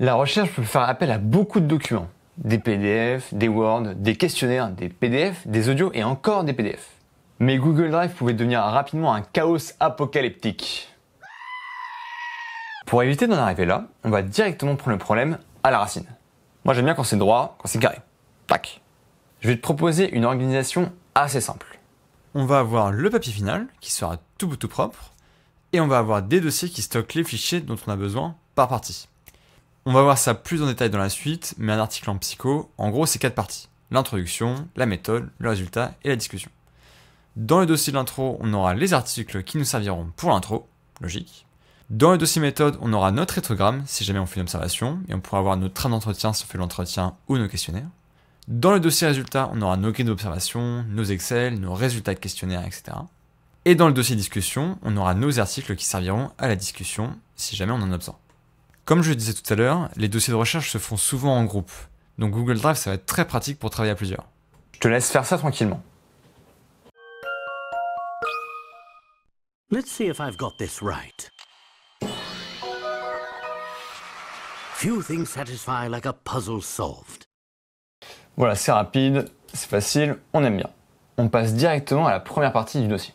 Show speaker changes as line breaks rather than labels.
La recherche peut faire appel à beaucoup de documents. Des PDF, des Word, des questionnaires, des PDF, des audios et encore des PDF. Mais Google Drive pouvait devenir rapidement un chaos apocalyptique. Pour éviter d'en arriver là, on va directement prendre le problème à la racine. Moi j'aime bien quand c'est droit, quand c'est carré. Tac. Je vais te proposer une organisation assez simple. On va avoir le papier final qui sera tout tout propre et on va avoir des dossiers qui stockent les fichiers dont on a besoin par partie. On va voir ça plus en détail dans la suite, mais un article en psycho, en gros, c'est quatre parties. L'introduction, la méthode, le résultat et la discussion. Dans le dossier de l'intro, on aura les articles qui nous serviront pour l'intro, logique. Dans le dossier méthode, on aura notre rétrogramme si jamais on fait une observation, et on pourra avoir notre train d'entretien si on fait l'entretien ou nos questionnaires. Dans le dossier résultat, on aura nos guides d'observation, nos Excel, nos résultats de questionnaires, etc. Et dans le dossier discussion, on aura nos articles qui serviront à la discussion si jamais on en a besoin. Comme je le disais tout à l'heure, les dossiers de recherche se font souvent en groupe. Donc Google Drive, ça va être très pratique pour travailler à plusieurs. Je te
laisse faire ça tranquillement. Voilà, c'est rapide, c'est
facile, on aime bien. On passe directement à la première partie du dossier.